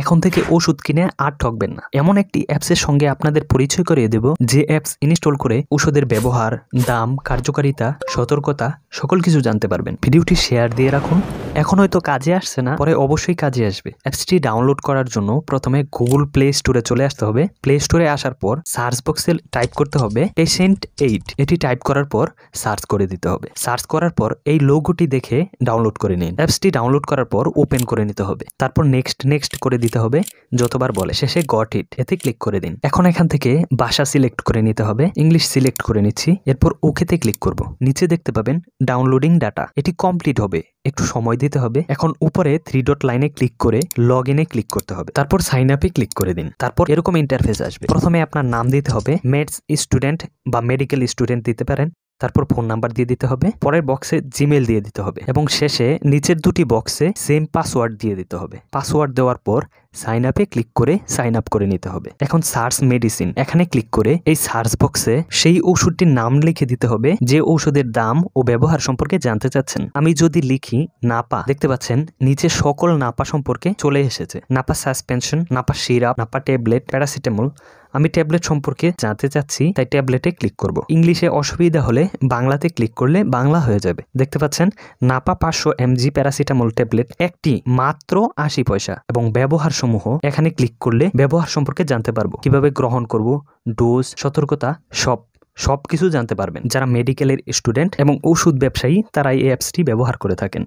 এখন থেকে ওষুধ কিনে আর ঠকবেন না এমন একটি অ্যাপসের সঙ্গে আপনাদের পরিচয় করিয়ে দেব যে অ্যাপস ইনস্টল করে ওষুধের ব্যবহার দাম কার্যকারিতা সতর্কতা সকল কিছু জানতে পারবেন ভিডিওটি শেয়ার দিয়ে রাখুন এখন হয়তো কাজে আসছে না পরে অবশ্যই কাজে আসবে অ্যাপসটি ডাউনলোড করার জন্য প্রথমে গুগল প্লে স্টোরে চলে আসতে হবে প্লে স্টোরে আসার পর সার্চ বক্সে টাইপ করতে হবে পেশেন্ট এইট এটি টাইপ করার পর সার্চ করে দিতে হবে সার্চ করার পর এই লোগোটি দেখে ডাউনলোড করে নিন অ্যাপসটি ডাউনলোড করার পর ওপেন করে নিতে হবে তারপর নেক্সট নেক্সট করে দিতে হবে যতবার বলে শেষে গট ইট এতে ক্লিক করে দিন এখন এখান থেকে ভাষা সিলেক্ট করে নিতে হবে ইংলিশ সিলেক্ট করে নিচ্ছি এরপর ওকেতে ক্লিক করব নিচে দেখতে পাবেন ডাউনলোডিং ডাটা এটি কমপ্লিট হবে একটু সময় দিতে হবে এখন উপরে থ্রি ডট লাইনে ক্লিক করে লগ ইনে ক্লিক করতে হবে তারপর সাইন আপে ক্লিক করে দিন তারপর এরকম ইন্টারফেস আসবে প্রথমে আপনার নাম দিতে হবে মেডস স্টুডেন্ট বা মেডিকেল স্টুডেন্ট দিতে পারেন তারপর ফোন নাম্বার দিয়ে দিতে হবে পরের বক্সে জিমেল দিয়ে দিতে হবে এবং শেষে নিচের দুটি বক্সে সেম পাসওয়ার্ড দিয়ে দিতে হবে পাসওয়ার্ড দেওয়ার পর সাইন আপে ক্লিক করে সাইন আপ করে নিতে হবে এখন সার্চ মেডিসিন এখানে ক্লিক করে এই সার্চ বক্সে সেই ওষুধটির নাম লিখে দিতে হবে যে ঔষধের দাম ও ব্যবহার সম্পর্কে জানতে চাচ্ছেন আমি যদি লিখি নাপা দেখতে পাচ্ছেন নিচে সকল নাপা সম্পর্কে চলে এসেছে Napa suspension Napa syrup Napa tablet paracetamol আমি ট্যাবলেট সম্পর্কে জানতে চাচ্ছি তাই ট্যাবলেটে ক্লিক করব ইংলিশে অসুবিধা হলে বাংলাতে ক্লিক করলে বাংলা হয়ে যাবে দেখতে পাচ্ছেন নাপা পাঁচশো এমজি প্যারাসিটামল ট্যাবলেট একটি মাত্র আশি পয়সা এবং ব্যবহার সমূহ এখানে ক্লিক করলে ব্যবহার সম্পর্কে জানতে পারবো কিভাবে গ্রহণ করব ডোজ সতর্কতা সব সব কিছু জানতে পারবেন যারা মেডিকেলের স্টুডেন্ট এবং ওষুধ ব্যবসায়ী তারা এই অ্যাপসটি ব্যবহার করে থাকেন